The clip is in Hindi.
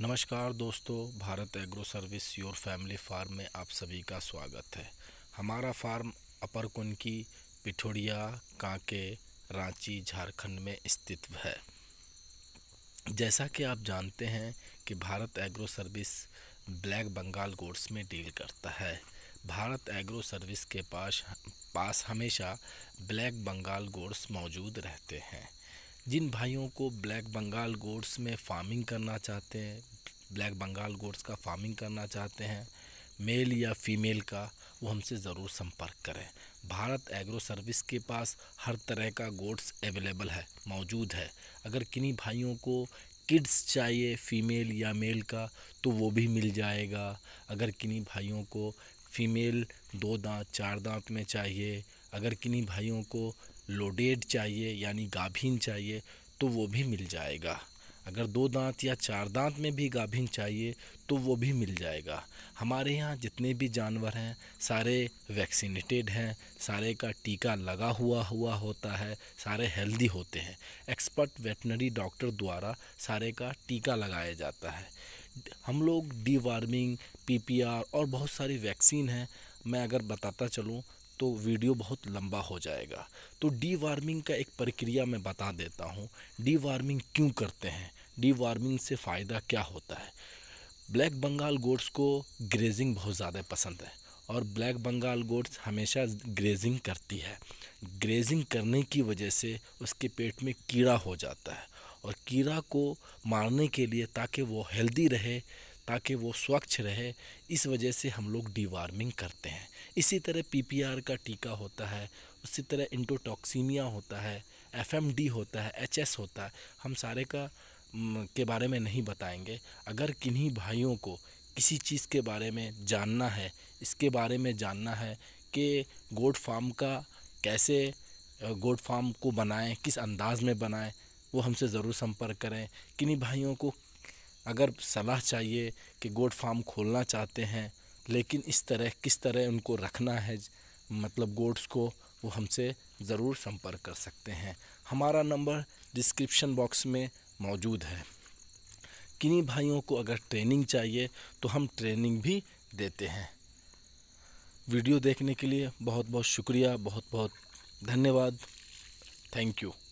नमस्कार दोस्तों Bharat agro service your family farm में आप सभी का स्वागत है हमारा फार्म अपर कुनकी पिठोड़िया कांके रांची झारखंड में स्थित है जैसा कि आप जानते हैं कि Bharat agro service black Bengal goats में डील करता है भारत एग्रो सर्विस के पास पास हमेशा ब्लैक बंगाल गोड्स मौजूद रहते हैं जिन भाइयों को ब्लैक बंगाल गोड्स में फार्मिंग करना चाहते हैं ब्लैक बंगाल गोड्स का फार्मिंग करना चाहते हैं मेल या फीमेल का वो हमसे ज़रूर संपर्क करें भारत एग्रो सर्विस के पास हर तरह का गोड्स अवेलेबल है मौजूद है अगर किन्हीं भाइयों को किड्स चाहिए फीमेल या मेल का तो वो भी मिल जाएगा अगर किन्हीं भाइयों को फीमेल दो दांत चार दांत में चाहिए अगर किन्हीं भाइयों को लोडेड चाहिए यानी गाभिन चाहिए तो वो भी मिल जाएगा अगर दो दांत या चार दांत में भी गाभिन चाहिए तो वो भी मिल जाएगा हमारे यहाँ जितने भी जानवर हैं सारे वैक्सीनेटेड हैं सारे का टीका लगा हुआ हुआ होता है सारे हेल्दी होते हैं एक्सपर्ट वेटनरी डॉक्टर द्वारा सारे का टीका लगाया जाता है हम लोग डी वार्मिंग पीपीआर और बहुत सारी वैक्सीन हैं मैं अगर बताता चलूँ तो वीडियो बहुत लंबा हो जाएगा तो डी वार्मिंग का एक प्रक्रिया मैं बता देता हूँ डी वार्मिंग क्यों करते हैं डी वार्मिंग से फ़ायदा क्या होता है ब्लैक बंगाल गोट्स को ग्रेजिंग बहुत ज़्यादा पसंद है और ब्लैक बंगाल गोट्स हमेशा ग्रेजिंग करती है ग्रेजिंग करने की वजह से उसके पेट में कीड़ा हो जाता है और कीड़ा को मारने के लिए ताकि वो हेल्दी रहे ताकि वो स्वच्छ रहे इस वजह से हम लोग डीवार्मिंग करते हैं इसी तरह पीपीआर का टीका होता है उसी तरह इंटोटॉक्सीमिया होता है एफएमडी होता है एचएस होता है हम सारे का के बारे में नहीं बताएंगे अगर किन्हीं भाइयों को किसी चीज़ के बारे में जानना है इसके बारे में जानना है कि गोड फार्म का कैसे गोड फार्म को बनाएं किस अंदाज़ में बनाएं वो हमसे ज़रूर संपर्क करें किन्हीं भाइयों को अगर सलाह चाहिए कि गोट फार्म खोलना चाहते हैं लेकिन इस तरह किस तरह उनको रखना है मतलब गोट्स को वो हमसे ज़रूर संपर्क कर सकते हैं हमारा नंबर डिस्क्रिप्शन बॉक्स में मौजूद है किन्हीं भाइयों को अगर ट्रेनिंग चाहिए तो हम ट्रेनिंग भी देते हैं वीडियो देखने के लिए बहुत बहुत शुक्रिया बहुत बहुत धन्यवाद थैंक यू